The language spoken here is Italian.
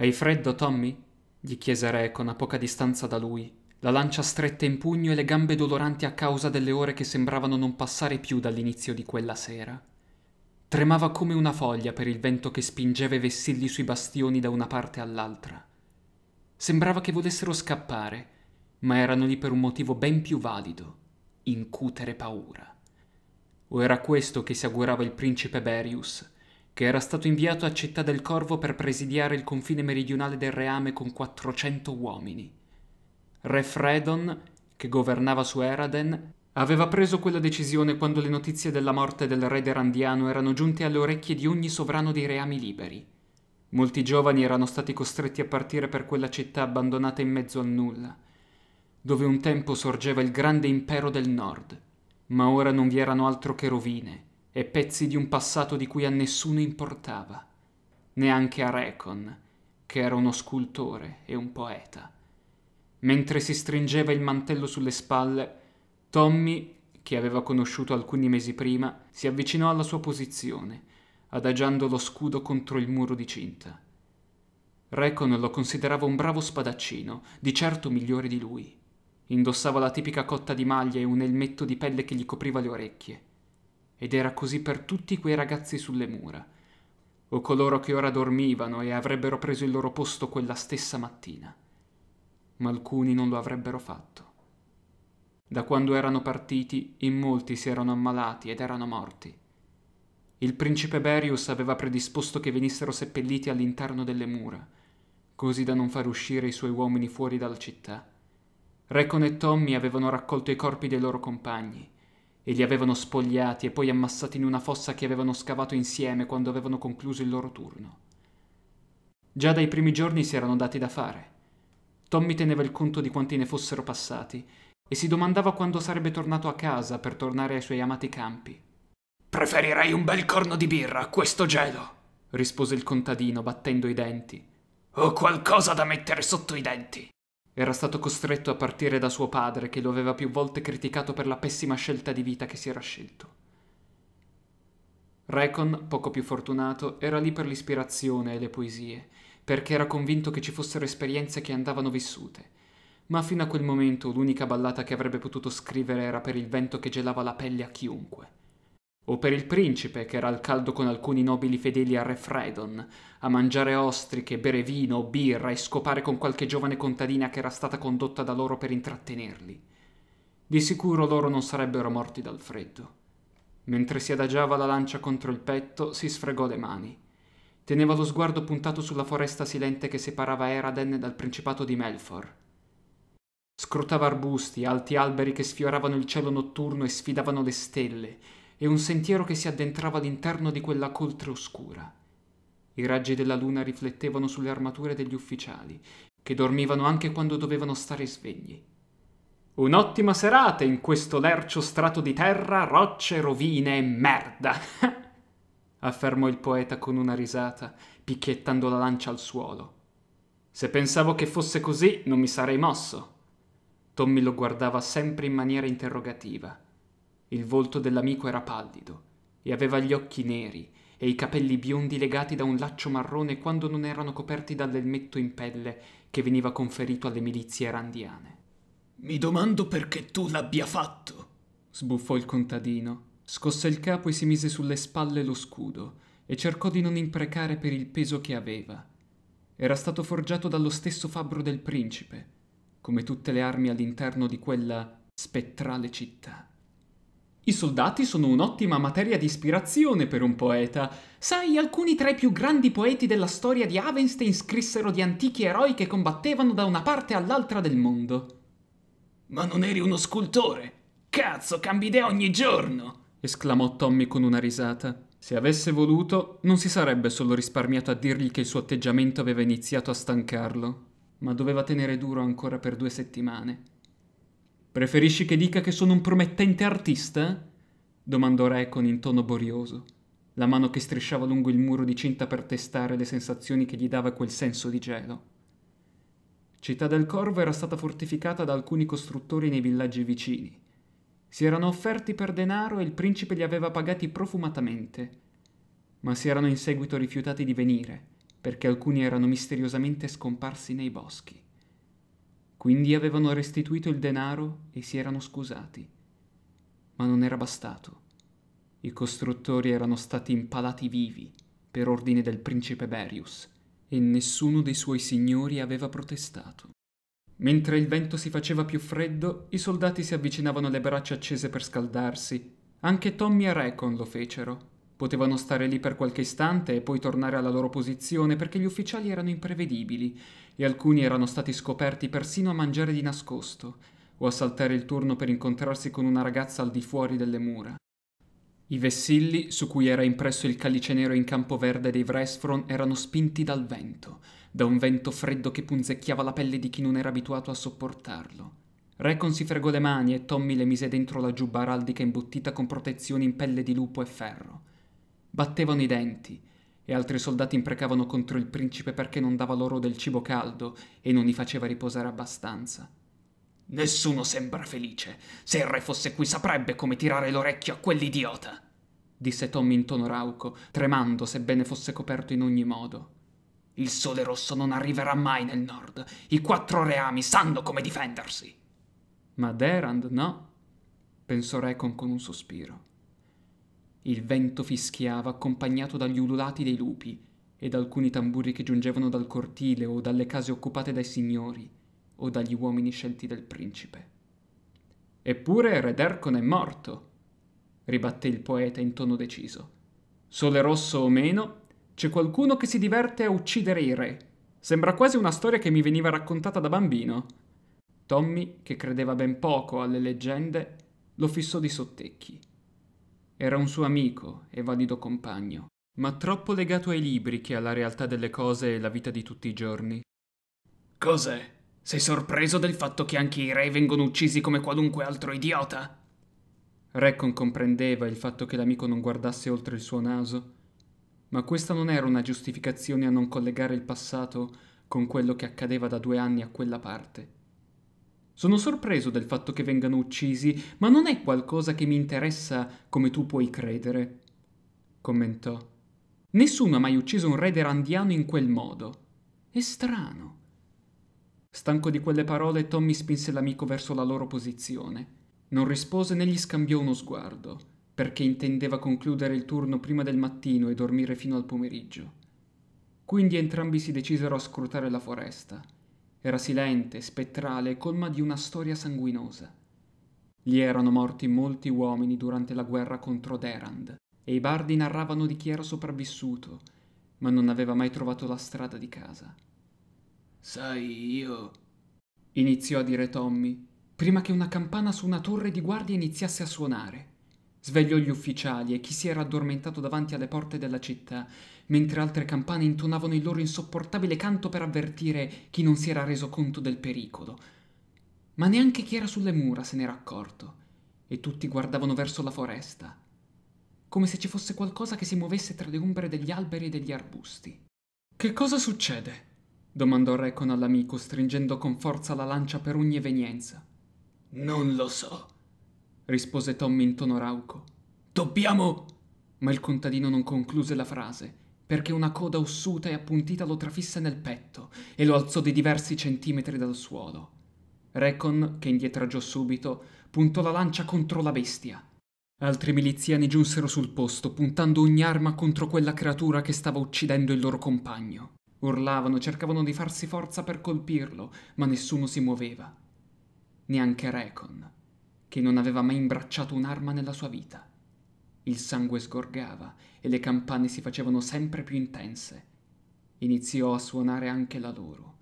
Hai freddo, Tommy? gli chiese Recon a poca distanza da lui, la lancia stretta in pugno e le gambe doloranti a causa delle ore che sembravano non passare più dall'inizio di quella sera. Tremava come una foglia per il vento che spingeva i vessilli sui bastioni da una parte all'altra. Sembrava che volessero scappare, ma erano lì per un motivo ben più valido, incutere paura. O era questo che si augurava il principe Berius, che era stato inviato a Città del Corvo per presidiare il confine meridionale del reame con 400 uomini. Re Fredon, che governava su Eraden, aveva preso quella decisione quando le notizie della morte del re derandiano erano giunte alle orecchie di ogni sovrano dei reami liberi. Molti giovani erano stati costretti a partire per quella città abbandonata in mezzo al nulla, dove un tempo sorgeva il grande impero del nord, ma ora non vi erano altro che rovine e pezzi di un passato di cui a nessuno importava, neanche a Recon, che era uno scultore e un poeta. Mentre si stringeva il mantello sulle spalle, Tommy, che aveva conosciuto alcuni mesi prima, si avvicinò alla sua posizione, adagiando lo scudo contro il muro di cinta. Recon lo considerava un bravo spadaccino, di certo migliore di lui. Indossava la tipica cotta di maglia e un elmetto di pelle che gli copriva le orecchie ed era così per tutti quei ragazzi sulle mura, o coloro che ora dormivano e avrebbero preso il loro posto quella stessa mattina. Ma alcuni non lo avrebbero fatto. Da quando erano partiti, in molti si erano ammalati ed erano morti. Il principe Berius aveva predisposto che venissero seppelliti all'interno delle mura, così da non far uscire i suoi uomini fuori dalla città. Recon e Tommy avevano raccolto i corpi dei loro compagni e li avevano spogliati e poi ammassati in una fossa che avevano scavato insieme quando avevano concluso il loro turno. Già dai primi giorni si erano dati da fare. Tommy teneva il conto di quanti ne fossero passati e si domandava quando sarebbe tornato a casa per tornare ai suoi amati campi. Preferirei un bel corno di birra a questo gelo, rispose il contadino battendo i denti. Ho qualcosa da mettere sotto i denti. Era stato costretto a partire da suo padre che lo aveva più volte criticato per la pessima scelta di vita che si era scelto. Recon, poco più fortunato, era lì per l'ispirazione e le poesie, perché era convinto che ci fossero esperienze che andavano vissute. Ma fino a quel momento l'unica ballata che avrebbe potuto scrivere era per il vento che gelava la pelle a chiunque o per il principe che era al caldo con alcuni nobili fedeli a Re Fredon, a mangiare ostriche, bere vino o birra e scopare con qualche giovane contadina che era stata condotta da loro per intrattenerli. Di sicuro loro non sarebbero morti dal freddo. Mentre si adagiava la lancia contro il petto, si sfregò le mani. Teneva lo sguardo puntato sulla foresta silente che separava Eraden dal principato di Melfor. Scrutava arbusti, alti alberi che sfioravano il cielo notturno e sfidavano le stelle, e un sentiero che si addentrava all'interno di quella coltre oscura. I raggi della luna riflettevano sulle armature degli ufficiali, che dormivano anche quando dovevano stare svegli. Un'ottima serata in questo lercio strato di terra, rocce, rovine e merda! affermò il poeta con una risata, picchiettando la lancia al suolo. Se pensavo che fosse così, non mi sarei mosso. Tommy lo guardava sempre in maniera interrogativa. Il volto dell'amico era pallido e aveva gli occhi neri e i capelli biondi legati da un laccio marrone quando non erano coperti dall'elmetto in pelle che veniva conferito alle milizie randiane. Mi domando perché tu l'abbia fatto, sbuffò il contadino, scosse il capo e si mise sulle spalle lo scudo e cercò di non imprecare per il peso che aveva. Era stato forgiato dallo stesso fabbro del principe, come tutte le armi all'interno di quella spettrale città. I soldati sono un'ottima materia di ispirazione per un poeta. Sai, alcuni tra i più grandi poeti della storia di Avenstein scrissero di antichi eroi che combattevano da una parte all'altra del mondo. Ma non eri uno scultore? Cazzo, cambi idea ogni giorno! esclamò Tommy con una risata. Se avesse voluto, non si sarebbe solo risparmiato a dirgli che il suo atteggiamento aveva iniziato a stancarlo, ma doveva tenere duro ancora per due settimane. Preferisci che dica che sono un promettente artista? domandò Recon in tono borioso, la mano che strisciava lungo il muro di cinta per testare le sensazioni che gli dava quel senso di gelo. Città del Corvo era stata fortificata da alcuni costruttori nei villaggi vicini. Si erano offerti per denaro e il principe li aveva pagati profumatamente, ma si erano in seguito rifiutati di venire, perché alcuni erano misteriosamente scomparsi nei boschi. Quindi avevano restituito il denaro e si erano scusati. Ma non era bastato. I costruttori erano stati impalati vivi per ordine del principe Berius e nessuno dei suoi signori aveva protestato. Mentre il vento si faceva più freddo, i soldati si avvicinavano alle braccia accese per scaldarsi. Anche Tommy e Recon lo fecero. Potevano stare lì per qualche istante e poi tornare alla loro posizione perché gli ufficiali erano imprevedibili e alcuni erano stati scoperti persino a mangiare di nascosto o a saltare il turno per incontrarsi con una ragazza al di fuori delle mura. I vessilli, su cui era impresso il calice nero in campo verde dei Vresfron, erano spinti dal vento, da un vento freddo che punzecchiava la pelle di chi non era abituato a sopportarlo. Recon si fregò le mani e Tommy le mise dentro la giubba araldica imbottita con protezioni in pelle di lupo e ferro. Battevano i denti, e altri soldati imprecavano contro il principe perché non dava loro del cibo caldo e non li faceva riposare abbastanza. Nessuno sembra felice. Se il re fosse qui saprebbe come tirare l'orecchio a quell'idiota, disse Tom in tono rauco, tremando sebbene fosse coperto in ogni modo. Il sole rosso non arriverà mai nel nord. I quattro reami sanno come difendersi. Ma Derand no, pensò Recon con un sospiro. Il vento fischiava accompagnato dagli ululati dei lupi e da alcuni tamburi che giungevano dal cortile o dalle case occupate dai signori o dagli uomini scelti del principe. Eppure Red Ercon è morto, ribatté il poeta in tono deciso. Sole rosso o meno, c'è qualcuno che si diverte a uccidere i re. Sembra quasi una storia che mi veniva raccontata da bambino. Tommy, che credeva ben poco alle leggende, lo fissò di sottecchi. Era un suo amico e valido compagno, ma troppo legato ai libri che alla realtà delle cose e la vita di tutti i giorni. Cos'è? Sei sorpreso del fatto che anche i re vengono uccisi come qualunque altro idiota? Recon comprendeva il fatto che l'amico non guardasse oltre il suo naso, ma questa non era una giustificazione a non collegare il passato con quello che accadeva da due anni a quella parte. Sono sorpreso del fatto che vengano uccisi, ma non è qualcosa che mi interessa come tu puoi credere, commentò. Nessuno ha mai ucciso un re derandiano in quel modo. È strano. Stanco di quelle parole, Tommy spinse l'amico verso la loro posizione. Non rispose né gli scambiò uno sguardo, perché intendeva concludere il turno prima del mattino e dormire fino al pomeriggio. Quindi entrambi si decisero a scrutare la foresta. Era silente, spettrale e colma di una storia sanguinosa. Gli erano morti molti uomini durante la guerra contro Derand, e i bardi narravano di chi era sopravvissuto, ma non aveva mai trovato la strada di casa. Sai, io... iniziò a dire Tommy, prima che una campana su una torre di guardia iniziasse a suonare. Svegliò gli ufficiali e chi si era addormentato davanti alle porte della città, mentre altre campane intonavano il loro insopportabile canto per avvertire chi non si era reso conto del pericolo. Ma neanche chi era sulle mura se n'era accorto, e tutti guardavano verso la foresta, come se ci fosse qualcosa che si muovesse tra le ombre degli alberi e degli arbusti. Che cosa succede? domandò Recon all'amico, stringendo con forza la lancia per ogni evenienza. Non lo so, rispose Tommy in tono rauco. Dobbiamo. Ma il contadino non concluse la frase, perché una coda ossuta e appuntita lo trafisse nel petto e lo alzò di diversi centimetri dal suolo. Recon, che indietreggiò subito, puntò la lancia contro la bestia. Altri miliziani giunsero sul posto, puntando ogni arma contro quella creatura che stava uccidendo il loro compagno. Urlavano, cercavano di farsi forza per colpirlo, ma nessuno si muoveva. Neanche Recon che non aveva mai imbracciato un'arma nella sua vita. Il sangue sgorgava e le campane si facevano sempre più intense. Iniziò a suonare anche la loro.